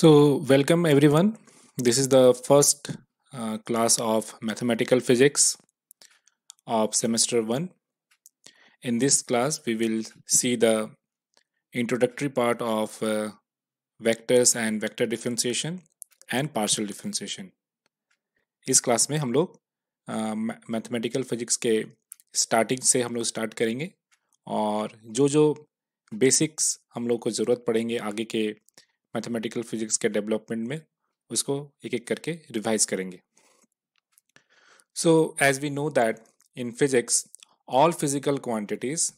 So welcome everyone. This is the first uh, class of mathematical physics of semester 1. In this class we will see the introductory part of uh, vectors and vector differentiation and partial differentiation. इस class में हम लोग mathematical physics के starting से हम लोग start करेंगे और जो जो बेसिक्स हम लोग को ज़रूरत पड़ेंगे आगे के मैथमेटिकल फिजिक्स के डेवलपमेंट में उसको एक एक करके रिवाइज करेंगे so as we know that in physics all physical quantities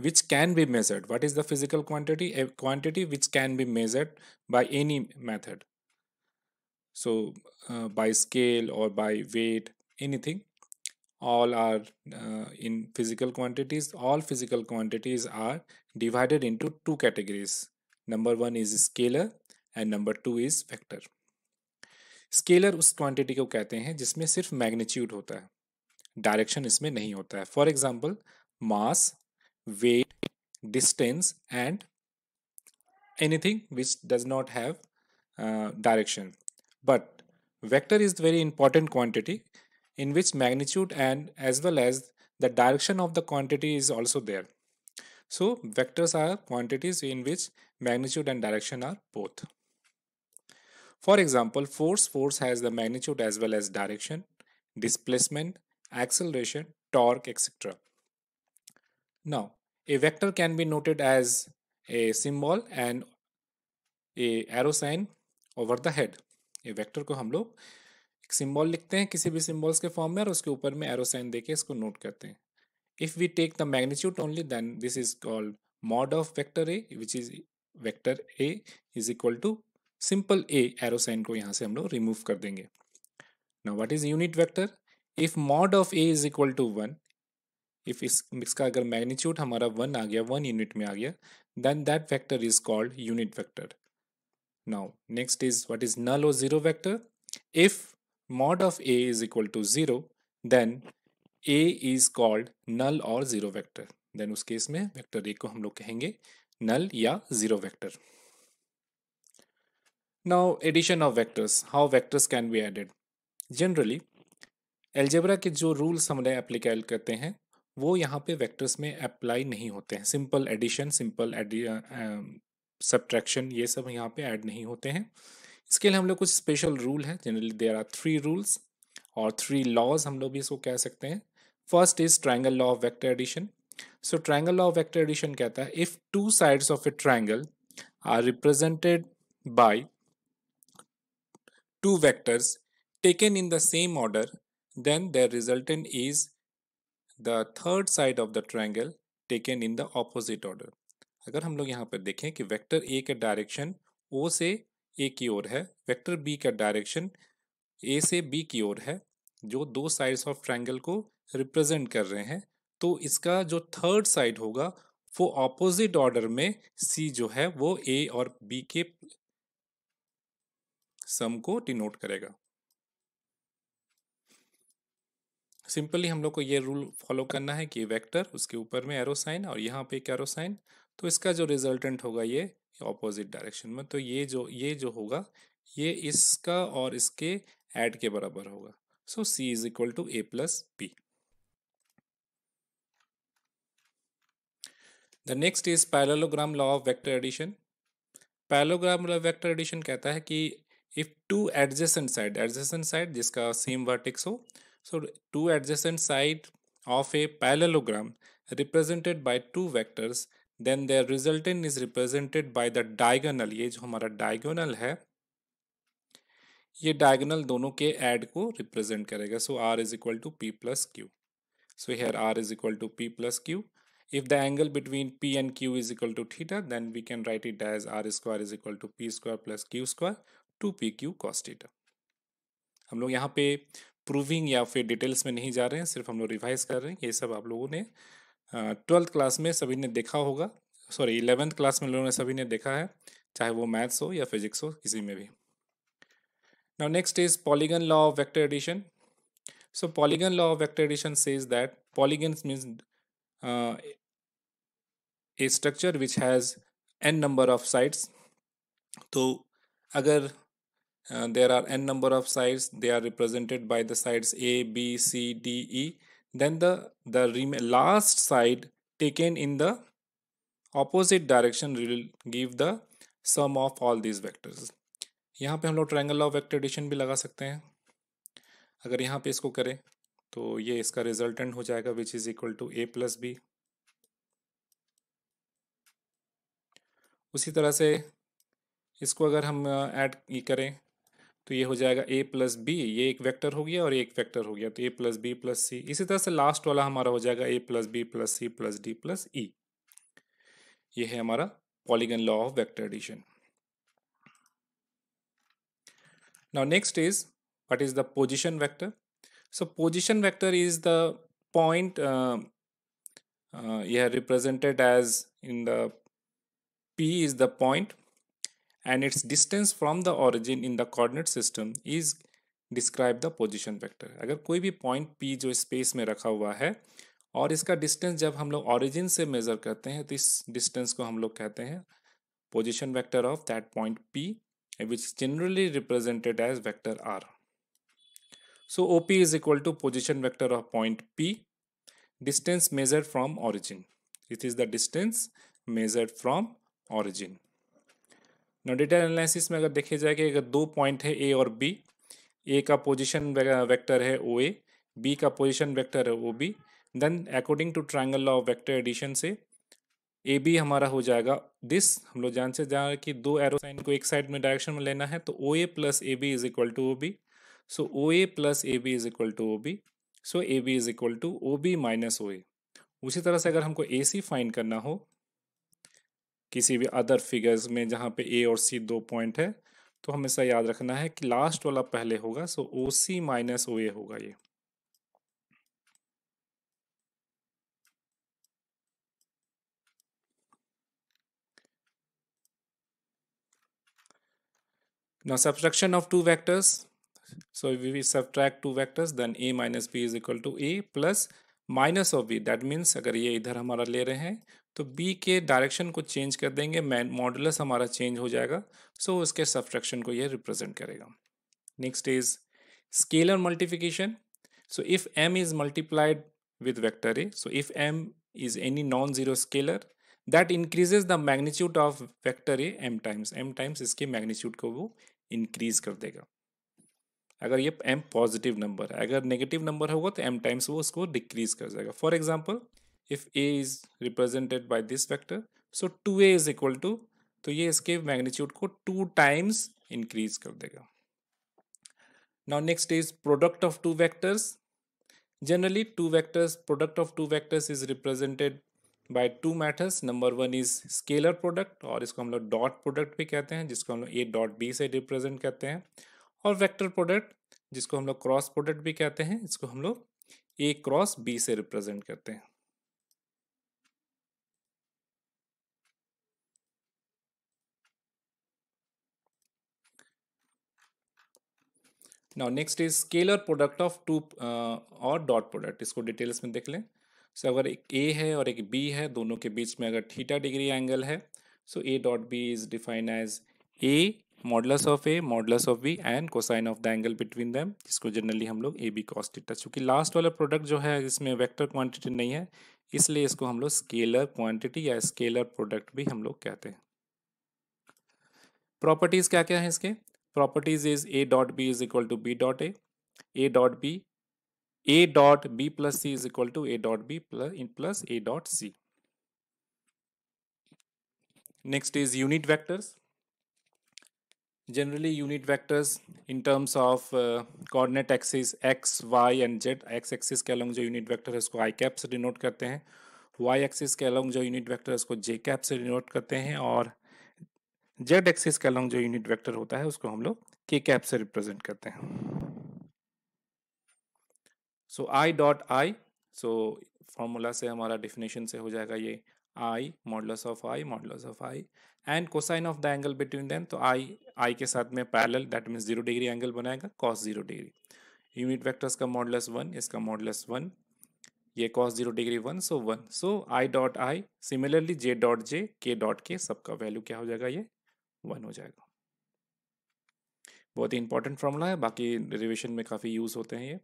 which can be measured what is the physical quantity quantity which can be measured by any method so by scale और by weight anything all are in physical quantities all physical quantities are divided into two categories number one is scalar and number two is vector scalar उस quantity को कहते हैं जिसमें सिर्फ magnitude होता है direction इसमें नहीं होता है for example mass weight distance and anything which does not have uh, direction but vector is very important quantity in which magnitude and as well as the direction of the quantity is also there So vectors are quantities in which magnitude and direction are both. For example, force, force has the magnitude as well as direction, displacement, acceleration, torque, etc. Now, a vector can be noted as a symbol and a arrow sign over the head. ये vector को हम लोग symbol लिखते हैं किसी भी symbols के form में और उसके ऊपर में एरो साइन देके इसको नोट करते हैं if we take the magnitude only then this is called mod of vector a which is vector a is equal to simple a arrow sign ko yahan se hum log remove kar denge now what is unit vector if mod of a is equal to 1 if is iska agar magnitude hamara 1 aa 1 unit mein aa then that vector is called unit vector now next is what is null or zero vector if mod of a is equal to 0 then A is called null और zero vector then उस case में vector A को हम लोग कहेंगे null या zero vector now addition of vectors how vectors can be added generally algebra के जो रूल्स हमने एप्लीकेल करते हैं वो यहाँ पे वेक्टर्स में अप्लाई नहीं होते हैं सिंपल एडिशन सिंपल सब्ट्रैक्शन ये सब यहाँ पे ऐड नहीं होते हैं इसके लिए हम लोग कुछ स्पेशल रूल है generally there are three rules और थ्री लॉज हम लोग भी इसको कह सकते हैं first is triangle law of vector addition so triangle law of vector addition कहता है if two sides of a triangle are represented by two vectors taken in the same order then the resultant is the third side of the triangle taken in the opposite order अगर हम लोग यहाँ पर देखें कि vector A का direction ओ से ए की ओर है वैक्टर बी का डायरेक्शन ए से बी की ओर है जो दो साइड्स ऑफ ट्राइंगल को रिप्रेजेंट कर रहे हैं तो इसका जो थर्ड साइड होगा वो ऑपोजिट ऑर्डर में सी जो है वो ए और बी के सम को डिनोट करेगा सिंपली हम लोग को ये रूल फॉलो करना है कि वेक्टर उसके ऊपर में एरो साइन और यहाँ पे एक एरो साइन तो इसका जो रिजल्टेंट होगा ये ऑपोजिट डायरेक्शन में तो ये जो ये जो होगा ये इसका और इसके ऐड के बराबर होगा so C is equal to A plus B the next is parallelogram law of vector addition parallelogram law of vector addition कहता है कि if two adjacent side adjacent side जिसका सेम वर्टेक्स हो so two adjacent side of a parallelogram represented by two vectors then their resultant is represented by the diagonal ये जो हमारा diagonal है ये डायगोनल दोनों के एड को रिप्रेजेंट करेगा so R is equal to P plus Q so here R is equal to P plus Q If the angle between P and Q is equal to theta, then we can write it as R square is equal to P square plus Q square 2PQ cos theta. हम लोग यहाँ पे proving या फिर details में नहीं जा रहे हैं सिर्फ हम लोग रिवाइज कर रहे हैं ये सब आप लोगों ने ट्वेल्थ क्लास में सभी ने देखा होगा सॉरी इलेवेंथ क्लास में लोगों ने सभी ने देखा है चाहे वो मैथ्स हो या फिजिक्स हो किसी में भी now next is polygon law of vector addition so polygon law of vector addition says that polygon means a structure which has n number of sides तो अगर there are n number of sides they are represented by the sides A B C D E then the the last side taken in the opposite direction give the sum of all all vectors यहाँ पे हम लोग triangle of vector addition भी लगा सकते हैं अगर यहाँ पे इसको करें तो ये इसका रिजल्टेंट हो जाएगा which is equal to A plus B उसी तरह से इसको अगर हम ऐड करें तो ये हो जाएगा ए प्लस बी ये एक वेक्टर हो गया और एक वेक्टर हो गया तो A plus B plus C इसी तरह से लास्ट वाला हमारा हो जाएगा A plus B plus C plus D plus E ये है हमारा polygon law of vector addition now next is what is the position vector so position vector is the point uh, represented as in the P is the point and its distance from the origin in the coordinate system is describe the position vector अगर कोई भी point P जो space में रखा हुआ है और इसका डिस्टेंस जब हम लोग ऑरिजिन से मेज़र करते हैं तो इस डिस्टेंस को हम लोग कहते हैं position vector of that point P which generally represented as vector R so O P is equal to position vector of point P distance measure from origin it is the distance measure from origin Now data analysis में अगर देखे जाए कि अगर दो point है ए और B ए का पोजिशन वैक्टर है ओ ए बी का पोजिशन वैक्टर है O B then according to triangle law vector addition से ए बी हमारा हो जाएगा दिस हम लोग जान से जान कि दो एरो साइन को एक साइड में डायरेक्शन में लेना है तो O A plus A B is equal to O B so O A plus A B is equal to O B so A B is equal to O B minus O A उसी तरह से अगर हमको ए सी fine करना हो किसी भी other figures में जहाँ पे ए और सी दो पॉइंट है तो हमेशा याद रखना है कि लास्ट वाला पहले होगा सो ओ सी माइनस ओ ए होगा ये Now subtraction of two vectors. So if we subtract two vectors, then a minus b is equal to a plus minus of B that means अगर ये इधर हमारा ले रहे हैं तो बी के डायरेक्शन को चेंज कर देंगे मॉडुलस हमारा चेंज हो जाएगा सो so उसके सब्ट्रैक्शन को ये रिप्रेजेंट करेगा next is scalar multiplication so if M is multiplied with vector A so if M is any non zero scalar that increases the magnitude of vector A M times M times इसके magnitude को वो increase कर देगा अगर ये M positive number है अगर negative number होगा तो एम टाइम्स वो उसको डिक्रीज कर जाएगा for example if A is represented by this factor so two A is equal to तो ये इसके मैग्नीट्यूड को टू टाइम्स इंक्रीज कर देगा now next is product of two vectors generally two vectors product of two vectors is represented by two matters number one is scalar product और इसको हम लोग डॉट प्रोडक्ट भी कहते हैं जिसको हम लोग ए डॉट बी से रिप्रेजेंट करते हैं और वेक्टर प्रोडक्ट जिसको हम लोग क्रॉस प्रोडक्ट भी कहते हैं इसको हम लोग ए क्रॉस बी से रिप्रेजेंट करते हैं now next is scalar product of two और डॉट प्रोडक्ट इसको डिटेल्स में देख लें सो so, अगर एक ए है और एक बी है दोनों के बीच में अगर थीटा डिग्री एंगल है so A dot B is define as A modulus of A modulus of B and cosine of the angle between them जिसको जनरली हम लोग ए बी कॉस टीटा चूंकि लास्ट वाला प्रोडक्ट जो है इसमें वैक्टर क्वान्टिटी नहीं है इसलिए इसको हम लोग स्केलर क्वान्टिटी या स्केलर प्रोडक्ट भी हम लोग कहते हैं प्रॉपर्टीज़ क्या क्या है इसके properties is A dot B is equal to B dot A A dot B A dot B plus C is equal to A dot B plus A dot C next is unit vectors generally unit vectors in terms of uh, coordinate axis x, y and z x axis ke along jo unit vector hai usko i cap se denote karte hain y axis ke along jo unit vector hai usko j cap se denote karte hain aur z axis ke along jo unit vector hota hai usko hum log k cap se represent karte hain so i dot i so formula se hamara definition se ho jayega ye i modulus of i modulus of i and cosine of the angle between them तो I I के साथ में parallel that means zero degree angle बनाएगा cos zero degree unit vectors का modulus one इसका modulus one ये cos zero degree one so one so I dot I similarly J dot J K dot के सबका value क्या हो जाएगा ये वन हो जाएगा बहुत ही इंपॉर्टेंट फॉर्मूला है बाकी डेरिवेशन में काफ़ी यूज़ होते हैं ये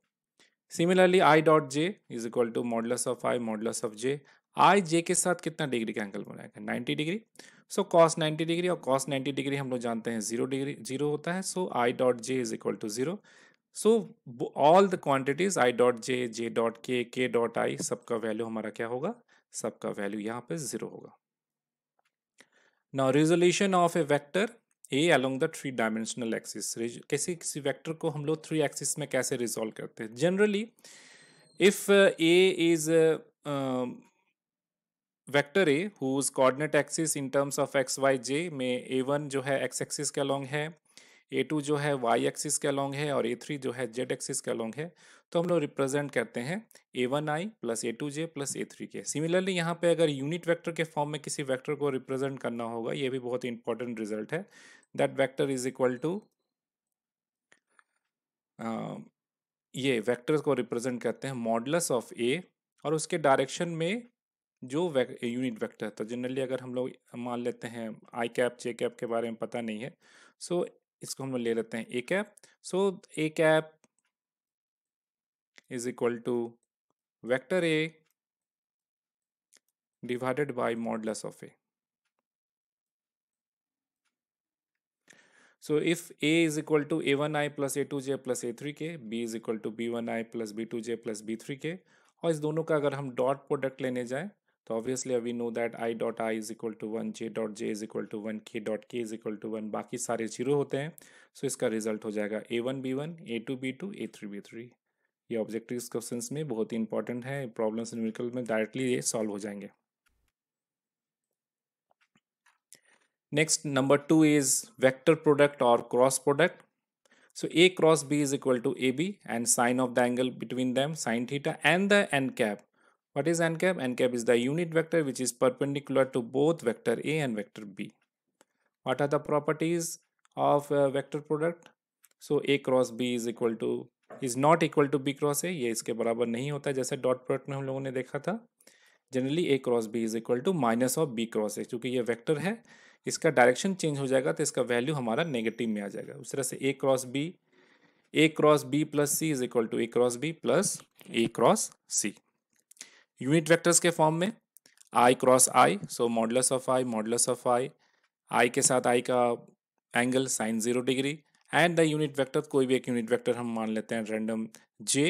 similarly I dot J is equal to modulus of I modulus of J I जे के साथ कितना डिग्री का एंगल बनाएगा ninety degree so cos 90 degree और कॉस 90 डिग्री हम लोग जानते हैं जीरो डिग्री जीरो होता है so I dot J is equal to zero so all the quantities I dot J J dot K K dot I सबका value हमारा क्या होगा सबका वैल्यू यहाँ पे जीरो होगा now resolution of a vector A along the three dimensional axis किसी किसी वैक्टर को हम लोग थ्री एक्सिस में कैसे रिजोल्व करते हैं generally if A is vector A whose coordinate axis in terms of x Y J में ए वन जो है एक्स एक्सिस के अलोंग है ए टू जो है वाई एक्सिस के अलोंग है और ए थ्री जो है जेड एक्सिस के अलोंग है तो हम लोग रिप्रेजेंट करते हैं A one I plus A two J plus A three K similarly यहाँ पे अगर यूनिट वेक्टर के फॉर्म में किसी वेक्टर को रिप्रेजेंट करना होगा ये भी बहुत इंपॉर्टेंट रिजल्ट है that vector is equal to ये वेक्टर को रिप्रेजेंट करते हैं मॉडलस ऑफ ए और उसके डायरेक्शन में जो यूनिट वेक्टर तो जनरली अगर हम लोग मान लेते हैं आई कैप जे कैप के बारे में पता नहीं है सो इसको हम लोग ले लेते हैं A cap so A cap is equal to vector A divided by modulus of A J plus A three K B is equal to B one I plus B two J plus B three K और इस दोनों का अगर हम dot product लेने जाएं तो obviously अभी know that I dot I is equal to one J dot J is equal to one K dot K is equal to one बाकी सारे जीरो होते हैं सो so इसका रिजल्ट हो जाएगा A one B one A two B two A three B three ये objective question में बहुत ही इंपॉर्टेंट है प्रॉब्लम्स में डायरेक्टली ये सॉल्व हो जाएंगे next number two is vector product और cross product so A cross B is equal to A B and sine of the angle between them sine theta and the n cap What is n cap? n cap is the unit vector which is perpendicular to both vector A and vector B. What are the properties of uh, vector product? So A cross B is equal to is not equal to b cross a ye iske barabar nahi hota jaise dot product mein hum लोगों ne dekha tha generally A cross B is equal to minus of B cross A क्योंकि ये vector है इसका direction change हो जाएगा तो इसका value हमारा नेगेटिव में आ जाएगा उस तरह से A cross B A cross B plus C is equal to A cross B plus A cross C unit vectors के फॉर्म में I cross I so modulus of I modulus of I I के साथ I का angle sine zero degree and the unit vector कोई भी एक unit vector हम मान लेते हैं random J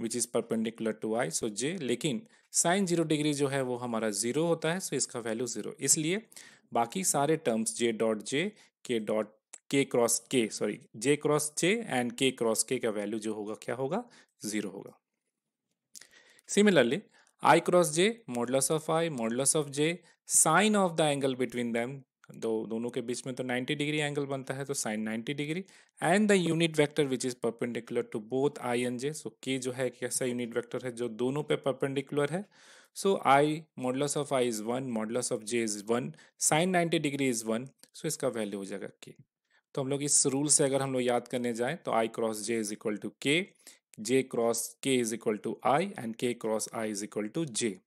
which is perpendicular to I so J लेकिन साइन जीरो डिग्री जो है वो हमारा जीरो होता है सो so इसका वैल्यू जीरो इसलिए बाकी सारे terms J dot J K dot k cross k sorry j cross j and k cross k का वैल्यू जो होगा क्या होगा जीरो होगा similarly i cross j modulus of i modulus of j sine of the angle between them दो दोनों के बीच में तो 90 डिग्री एंगल बनता है तो sine 90 degree and the unit vector which is perpendicular to both i and j so k जो है एक ऐसा यूनिट वेक्टर है जो दोनों पे परपेंडिकुलर है so i modulus of i is one modulus of j is one sine 90 degree is one so इसका वैल्यू हो जाएगा के तो हम लोग इस रूल से अगर हम लोग याद करने जाएं तो i cross j is equal to k j cross k is equal to i and k cross i is equal to j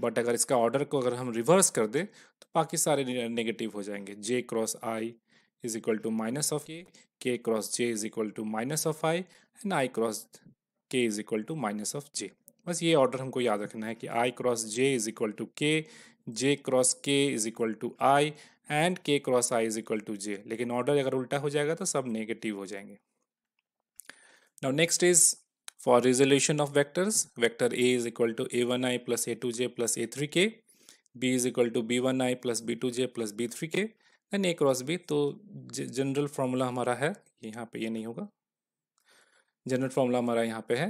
but अगर इसका ऑर्डर को अगर हम रिवर्स कर दें तो बाकी सारे नेगेटिव हो जाएंगे j cross i is equal to minus of k k cross j is equal to minus of i and i cross k is equal to minus of j बस ये ऑर्डर हमको याद रखना है कि i cross j is equal to k j cross k is equal to i and k cross i is equal to j लेकिन order अगर उल्टा हो जाएगा तो सब नेगेटिव हो जाएंगे Now next is for resolution of vectors, vector A is equal to A1i plus A2j plus A3k, B is equal to B1i plus B2j plus B3k, then a cross b तो general formula हमारा है यहाँ पे ये नहीं होगा general formula हमारा यहाँ पे है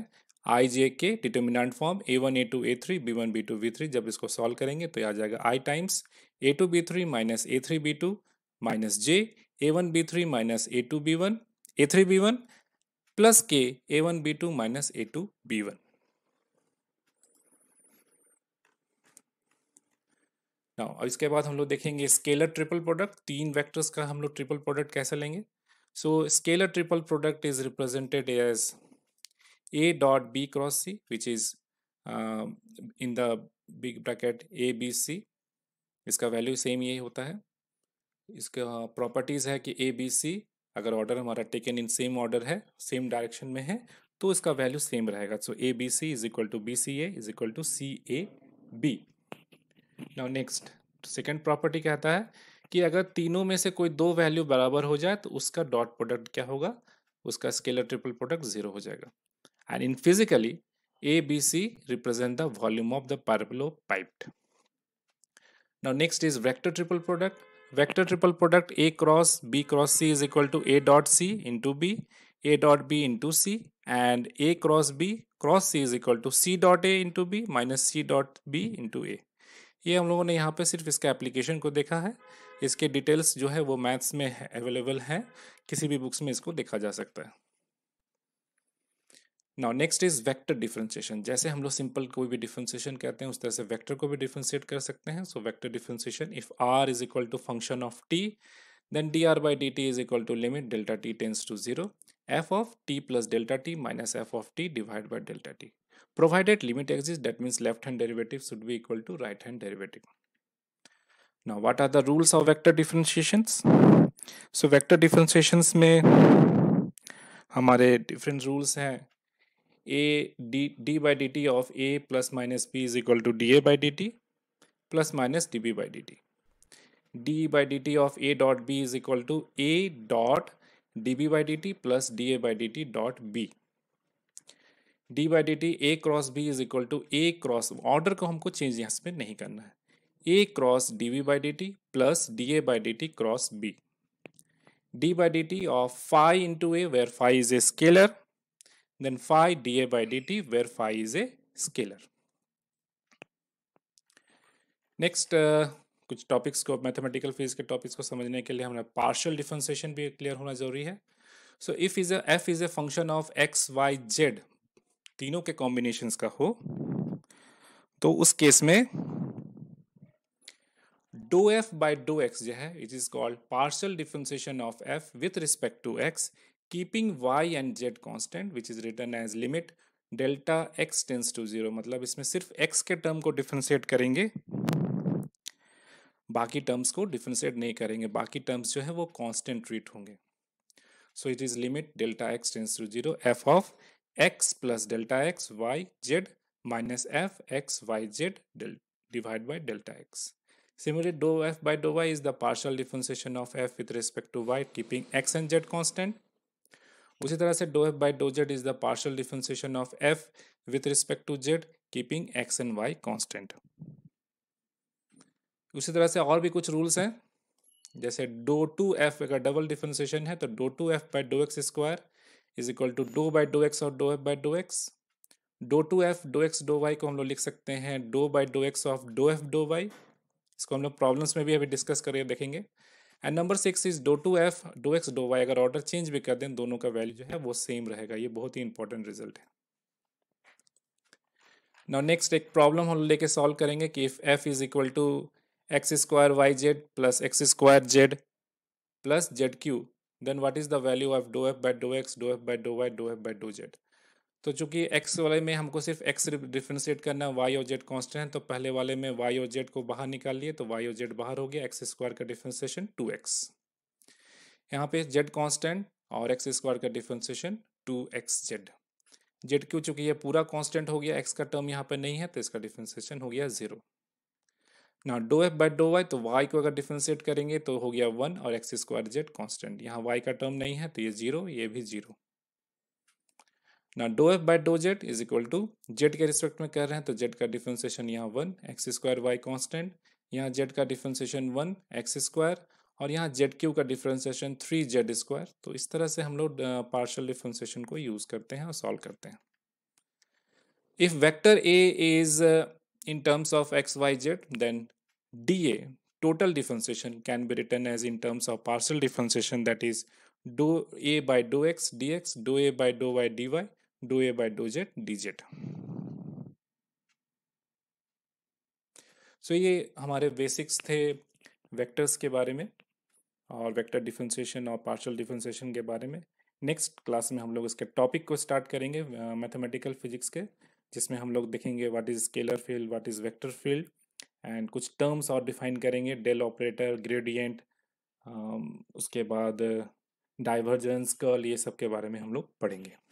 i J k determinant form a one A two A three b one b two b three जब इसको सॉल्व करेंगे तो आ जाएगा i times a two b three minus a three b two minus j a one b three minus a two B one a three b one plus k a one b two minus a two B one now अब इसके बाद हम लोग देखेंगे scalar triple product तीन vectors का हम लोग ट्रिपल प्रोडक्ट कैसे लेंगे so scalar triple product is represented as a dot b cross c which is in the big bracket a B c इसका वैल्यू सेम यही होता है इसका प्रॉपर्टीज़ है कि ए बी सी अगर ऑर्डर हमारा टेकन इन सेम ऑर्डर है सेम डायरेक्शन में है तो इसका वैल्यू सेम रहेगा so A B c is equal to b c a is equal to c a b now next second property कहता है कि अगर तीनों में से कोई दो वैल्यू बराबर हो जाए तो उसका डॉट प्रोडक्ट क्या होगा उसका स्केलर ट्रिपल प्रोडक्ट जीरो हो जाएगा and in physically a B c represent the volume of the parallelepiped now next is vector triple product vector triple product a cross b cross c is equal to A dot c into b A dot b into c and a cross b cross c is equal to c dot a into b minus c dot b into a ये हम लोगों ने यहाँ पे सिर्फ इसका application को देखा है इसके डिटेल्स जो है वो मैथ्स में अवेलेबल है किसी भी बुक्स में इसको देखा जा सकता है now next is vector differentiation जैसे हम लोग सिंपल कोई भी डिफ्रेंसिएशन कहते हैं उस तरह से वेक्टर को भी डिफ्रेंशिएट कर सकते हैं so vector differentiation if r is equal to function of t then d r by d t is equal to limit delta t tends to zero f of t plus delta t minus f of t divide by delta t provided limit exists that means left hand derivative should be equal to right hand derivative now what are the rules of vector differentiations so vector differentiations में हमारे different rules हैं a d, d by dt of a plus minus b is equal to dA by dt plus minus dB by dt. d by dt of a dot b is equal to a dot dB by dt plus dA by dt dot b. d by dt a cross b is equal to a cross order को हमको change यहाँ पे नहीं करना है a cross dB by dt plus dA by dt cross b. d by dt of phi into a where phi is a scalar then phi dA by dt where phi is a scalar. Next uh, कुछ topics को mathematical physics के topics को समझने के लिए हमें partial differentiation भी clear होना जरूरी है so if is f is a function of x y z तीनों के कॉम्बिनेशंस का हो तो उस केस में do f by do x जो है it is called partial differentiation of f with respect to x keeping y and z constant which is written as limit delta x tends to zero मतलब इसमें सिर्फ x के term को differentiate करेंगे बाकी terms को डिफ्रेंशिएट नहीं करेंगे बाकी टर्म्स जो है वो कॉन्स्टेंट ट्रीट होंगे so it is limit delta x tends to zero f of x plus delta x y z minus f x y z divide by delta x similar do f by do y is the partial differentiation of f with respect to y keeping x and z constant उसी तरह से do f by do z is the partial differentiation of f with respect to z keeping x and y constant उसी तरह से और भी कुछ rules हैं जैसे डो टू एफ अगर डबल डिफ्रेंसिएशन है तो do two f by do x square is equal to do by do x और do f by do x do two f do x do y को हम लोग लिख सकते हैं do by do x of do f do y इसको हम लोग प्रॉब्लम्स में भी अभी डिस्कस करिए देखेंगे and number six is do two f do x do y अगर ऑर्डर चेंज भी कर दें दोनों का वैल्यू जो है वो सेम रहेगा ये बहुत ही इंपॉर्टेंट रिजल्ट है नाउ नेक्स्ट एक प्रॉब्लम हम लेके सॉल्व करेंगे कि if f is equal to x square y z plus x square z plus z cube then what is the value of do f by do x do f by do y do f by do z तो चूंकि x वाले में हमको सिर्फ x differentiate करना है Y और Z constant है तो पहले वाले में वाई और जेड को बाहर निकाल लिए तो वाई और जेड बाहर हो गया एक्स स्क्वायर का डिफ्रेंसिएशन टू एक्स यहाँ पे जेड कॉन्स्टेंट और एक्स स्क्वायर का differentiation two x z z क्यों चूंकि ये पूरा कांस्टेंट हो गया एक्स का टर्म यहाँ पे नहीं है तो इसका डिफ्रेंसिएशन हो गया जीरो ना do f by do y तो वाई को अगर डिफ्रेंशिएट करेंगे तो हो गया वन और एक्स स्क्वायर जेड कॉन्स्टेंट यहाँ वाई का टर्म नहीं है तो ये जीरो ये भी जीरो ना do f by do z is equal to z के रिस्पेक्ट में कर रहे हैं तो जेड का डिफ्रेंसिएशन यहाँ one x square y constant यहाँ जेड का डिफ्रेंसिएशन वन एक्स स्क्वायर और यहाँ जेड क्यू का डिफ्रेंसिएशन थ्री जेड स्क्वायर तो इस तरह से हम लोग पार्शल डिफ्रेंसिएशन को यूज़ करते हैं और सॉल्व करते हैं if vector a is in terms of x y z then d a total can be written as in terms of partial differentiation that is do a by do x d x do a by do y d y do a by do z d z so ये हमारे basics थे vectors के बारे में और vector differentiation और partial differentiation के बारे में नेक्स्ट क्लास में हम लोग इसके टॉपिक को स्टार्ट करेंगे मैथमेटिकल uh, फिजिक्स के जिसमें हम लोग देखेंगे what is scalar field what is vector field and कुछ टर्म्स और डिफाइन करेंगे डेल ऑपरेटर ग्रेडियंट उसके बाद डाइवर्जेंस कर्ल ये सब के बारे में हम लोग पढ़ेंगे